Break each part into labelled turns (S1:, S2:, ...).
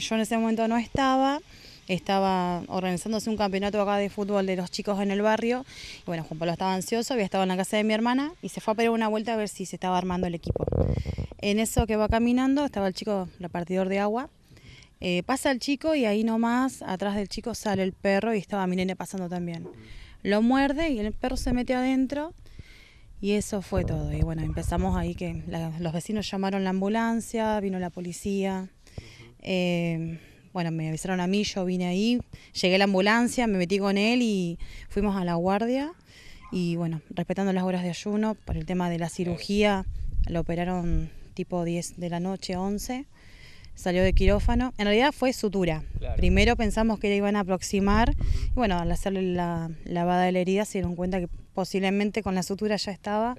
S1: Yo en ese momento no estaba, estaba organizándose un campeonato acá de fútbol de los chicos en el barrio. Y bueno, Juan Pablo estaba ansioso, había estado en la casa de mi hermana y se fue a pegar una vuelta a ver si se estaba armando el equipo. En eso que va caminando, estaba el chico, repartidor de agua. Eh, pasa el chico y ahí nomás, atrás del chico, sale el perro y estaba mi nene pasando también. Lo muerde y el perro se mete adentro y eso fue todo. Y bueno, empezamos ahí que los vecinos llamaron la ambulancia, vino la policía. Eh, bueno, me avisaron a mí, yo vine ahí, llegué a la ambulancia, me metí con él y fuimos a la guardia. Y bueno, respetando las horas de ayuno, por el tema de la cirugía, lo operaron tipo 10 de la noche, 11. Salió de quirófano. En realidad fue sutura. Primero pensamos que le iban a aproximar. Y bueno, al hacerle la lavada de la herida se dieron cuenta que posiblemente con la sutura ya estaba.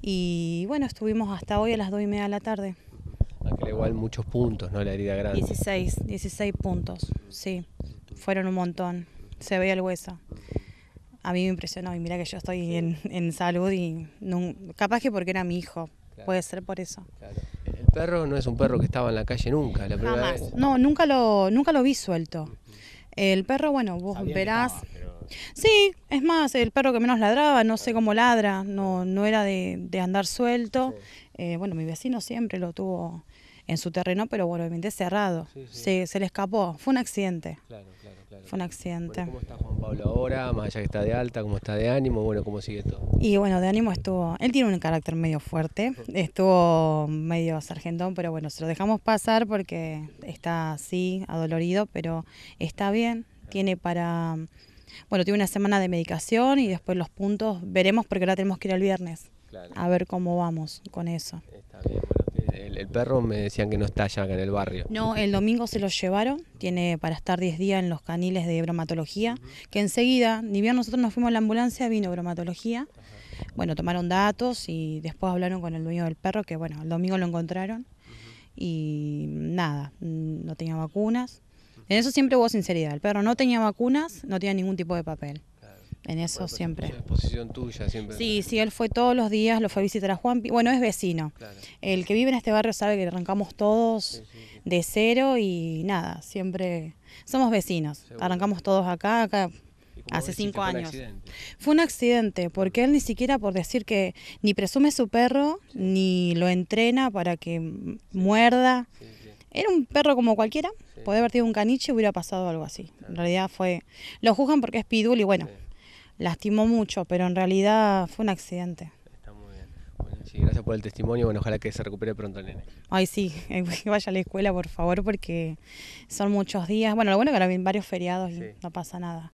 S1: Y bueno, estuvimos hasta hoy a las 2 y media de la tarde igual muchos puntos, ¿no? La herida grande. 16, 16 puntos, sí. Fueron un montón. Se veía el hueso. A mí me impresionó. Y mira que yo estoy en, en salud y capaz que porque era mi hijo. Puede ser por eso. El perro no es un perro que estaba en la calle nunca, la primera Vez. No, nunca lo, nunca lo vi suelto. El perro, bueno, vos verás. Sí, es más, el perro que menos ladraba, no sé cómo ladra, no, no era de, de andar suelto. Eh, bueno, mi vecino siempre lo tuvo en su terreno, pero bueno, obviamente cerrado. Se, le escapó, fue un accidente. Claro, claro, claro. Fue un accidente. ¿Cómo está Juan Pablo ahora? Más allá que está de alta, ¿cómo está de ánimo? Bueno, ¿cómo sigue todo? Y bueno, de ánimo estuvo, él tiene un carácter medio fuerte, estuvo medio sargentón, pero bueno, se lo dejamos pasar porque está así, adolorido, pero está bien, tiene para... Bueno, tiene una semana de medicación y después los puntos veremos porque ahora tenemos que ir al viernes. a ver cómo vamos con eso. El, perro me decían que no está ya en el barrio. No, el domingo se lo llevaron, tiene para estar 10 días en los caniles de bromatología, que enseguida, ni bien nosotros nos fuimos a la ambulancia, vino bromatología. Bueno, tomaron datos y después hablaron con el dueño del perro, que bueno, el domingo lo encontraron y nada, no tenía vacunas. En eso siempre hubo sinceridad, el perro no tenía vacunas, no tenía ningún tipo de papel. En eso siempre. exposición tuya siempre. Sí, sí, él fue todos los días, lo fue a visitar a Juan. Bueno, es vecino. El que vive en este barrio sabe que arrancamos todos de cero y nada, siempre somos vecinos. Arrancamos todos acá, acá hace cinco años. fue un accidente, porque él ni siquiera por decir que ni presume su perro, ni lo entrena para que muerda. Era un perro como cualquiera, podría haber tenido un caniche y hubiera pasado algo así. En realidad fue... Lo juzgan porque es pidul y bueno lastimó mucho, pero en realidad fue un accidente. Está muy bien. gracias por el testimonio. Bueno, ojalá que se recupere pronto el nene. Ay, sí, eh, que vaya a la escuela, por favor, porque son muchos días. Bueno, lo bueno es que ahora vienen varios feriados y no pasa nada.